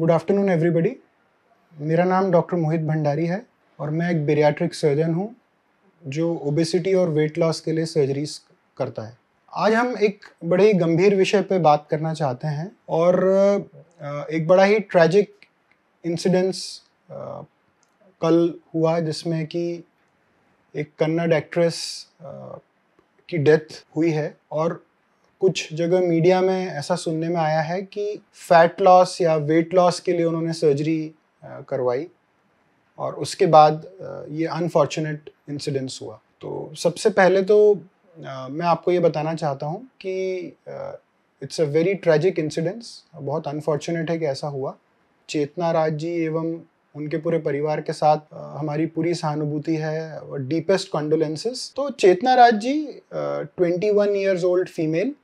good afternoon everybody मेरा नाम doctor मोहित भंडारी है और मैं एक बेरियाट्रिक सर्जन हूँ जो ओबेसिटी और वेट लॉस के लिए सर्जरीज करता है आज हम एक बड़े ही गंभीर विषय पर बात करना चाहते हैं और एक बड़ा ही ट्रैजिक इंसिडेंस कल हुआ जिसमें कि एक कन्नड़ एक्ट्रेस की डेथ हुई है और कुछ जगह मीडिया में ऐसा सुनने में आया है कि फैट लॉस या वेट लॉस के लिए उन्होंने सर्जरी करवाई और उसके बाद ये अनफॉर्चुनेट इंसिडेंस हुआ तो सबसे पहले तो मैं आपको ये बताना चाहता हूँ कि it's a very tragic incidence बहुत अनफॉर्चुनेट है कि ऐसा हुआ चेतना राज जी एवं उनके पूरे परिवार के साथ हमारी पूरी सहानुभूति है और डीपेस्ट कॉन्डोलेंसेस तो Chetna Raj ji twenty one years old female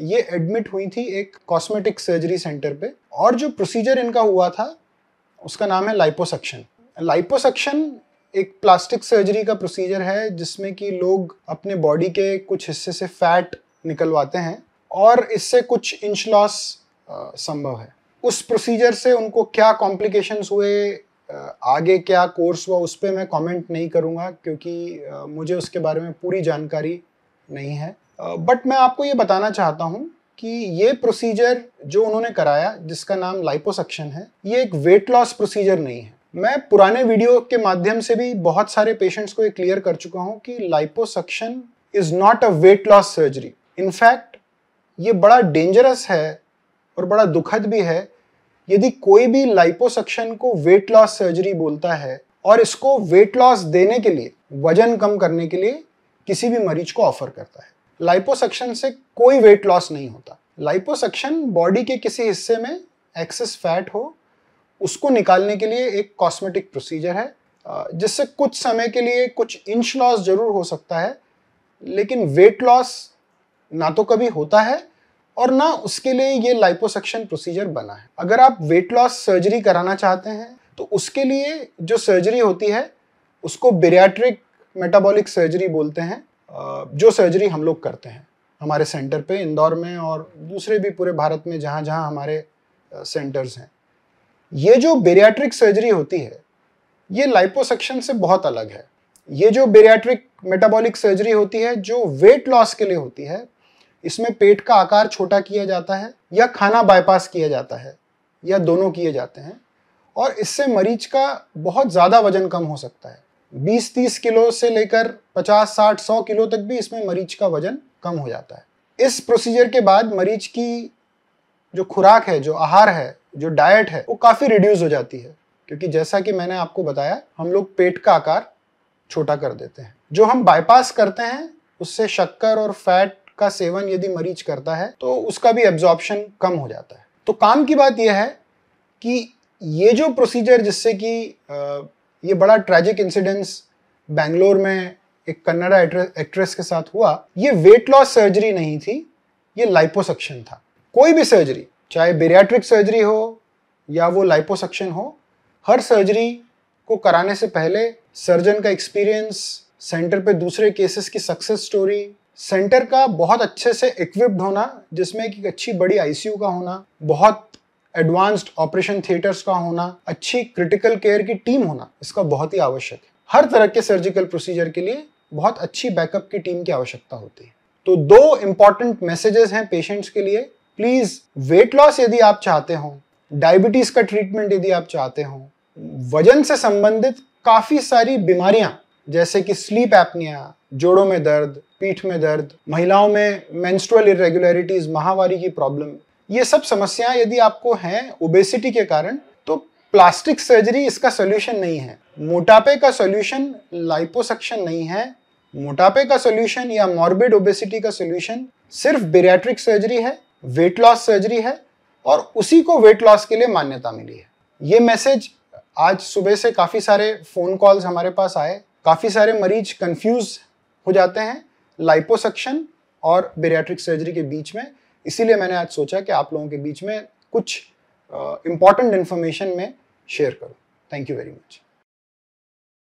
ये एडमिट हुई थी एक कॉस्मेटिक सर्जरी सेंटर पे और जो प्रोसीजर इनका हुआ था उसका नाम है लाइपोसक्शन लाइपोसक्शन एक प्लास्टिक सर्जरी का प्रोसीजर है जिसमें कि लोग अपने बॉडी के कुछ हिस्से से फैट निकलवाते हैं और इससे कुछ इंच लॉस संभव है उस प्रोसीजर से उनको क्या कॉम्प्लिकेशंस हुए आगे क्या कोर्स हुआ उस पर मैं कमेंट नहीं करूँगा क्योंकि मुझे उसके बारे में पूरी जानकारी नहीं है बट मैं आपको ये बताना चाहता हूँ कि ये प्रोसीजर जो उन्होंने कराया जिसका नाम लाइपोसक्शन है ये एक वेट लॉस प्रोसीजर नहीं है मैं पुराने वीडियो के माध्यम से भी बहुत सारे पेशेंट्स को ये क्लियर कर चुका हूँ कि liposuction is not a weight loss surgery in fact ये बड़ा डेंजरस है और बड़ा दुखद भी है यदि कोई भी लाइपोसक्शन को वेट लॉस सर्जरी बोलता है और इसको वेट लॉस देने के लिए वजन कम करने के लिए किसी भी मरीज को ऑफर करता है लाइपोसक्शन से कोई वेट लॉस नहीं होता लाइपोसक्शन बॉडी के किसी हिस्से में एक्सेस फैट हो उसको निकालने के लिए एक कॉस्मेटिक प्रोसीजर है जिससे कुछ समय के लिए कुछ इंच लॉस जरूर हो सकता है लेकिन वेट लॉस ना तो कभी होता है और ना उसके लिए ये लाइपोसक्शन प्रोसीजर बना है अगर आप वेट लॉस सर्जरी कराना चाहते हैं तो उसके लिए जो सर्जरी होती है उसको बेरियाट्रिक मेटाबॉलिक सर्जरी बोलते हैं जो सर्जरी हम लोग करते हैं हमारे सेंटर पे इंदौर में और दूसरे भी पूरे भारत में जहाँ जहाँ हमारे सेंटर्स हैं ये जो बेरियाट्रिक सर्जरी होती है ये लाइपोसक्शन से बहुत अलग है ये जो बेरियाट्रिक मेटाबॉलिक सर्जरी होती है जो वेट लॉस के लिए होती है इसमें पेट का आकार छोटा किया जाता है या खाना बाईपास किया जाता है या दोनों किए जाते हैं और इससे मरीज का बहुत ज़्यादा वजन कम हो सकता है बीस तीस किलो से लेकर पचास साठ सौ किलो तक भी इसमें मरीज का वजन कम हो जाता है इस प्रोसीजर के बाद मरीज की जो खुराक है जो आहार है जो डाइट है वो काफ़ी रिड्यूस हो जाती है क्योंकि जैसा कि मैंने आपको बताया हम लोग पेट का आकार छोटा कर देते हैं जो हम बाईपास करते हैं उससे शक्कर और फैट का सेवन यदि मरीज करता है तो उसका भी एब्जॉर्प्शन कम हो जाता है तो काम की बात यह है कि ये जो प्रोसीजर जिससे कि ये बड़ा ट्रेजिक इंसिडेंस बैंगलोर में एक कन्नड़ा एक्ट्रेस के साथ हुआ ये वेट लॉस सर्जरी नहीं थी ये लाइपोसक्शन था कोई भी सर्जरी चाहे बेरियाट्रिक सर्जरी हो या वो लाइपोसक्शन हो हर सर्जरी को कराने से पहले सर्जन का एक्सपीरियंस सेंटर पे दूसरे केसेस की सक्सेस स्टोरी सेंटर का बहुत अच्छे से इक्विप्ड होना जिसमें एक अच्छी बड़ी आईसीयू का होना बहुत एडवांस्ड ऑपरेशन थिएटर्स का होना अच्छी क्रिटिकल केयर की टीम होना इसका बहुत ही आवश्यक है हर तरह के सर्जिकल प्रोसीजर के लिए बहुत अच्छी बैकअप की टीम की आवश्यकता होती है तो दो इंपॉर्टेंट मैसेजेस हैं पेशेंट्स के लिए प्लीज वेट लॉस यदि आप चाहते हो डायबिटीज का ट्रीटमेंट यदि आप चाहते हो वजन से संबंधित काफी सारी बीमारियां जैसे कि स्लीप एपनिया जोड़ों में दर्द पीठ में दर्द महिलाओं में मेंस्ट्रुअल इरेगुलरिटीज महावारी की प्रॉब्लम ये सब समस्याएं यदि आपको हैं ओबेसिटी के कारण तो प्लास्टिक सर्जरी इसका सोल्यूशन नहीं है मोटापे का सोल्यूशन लाइपोसक्शन नहीं है मोटापे का सोल्यूशन या मॉर्बिड ओबेसिटी का सोल्यूशन सिर्फ बेरियाट्रिक सर्जरी है वेट लॉस सर्जरी है और उसी को वेट लॉस के लिए मान्यता मिली है ये मैसेज आज सुबह से काफ़ी सारे फ़ोन कॉल्स हमारे पास आए काफ़ी सारे मरीज कंफ्यूज हो जाते हैं लाइपोसक्शन और बेरियाट्रिक सर्जरी के बीच में इसीलिए मैंने आज सोचा कि आप लोगों के बीच में कुछ इंपॉर्टेंट uh, इन्फॉर्मेशन में शेयर करूँ थैंक यू वेरी मच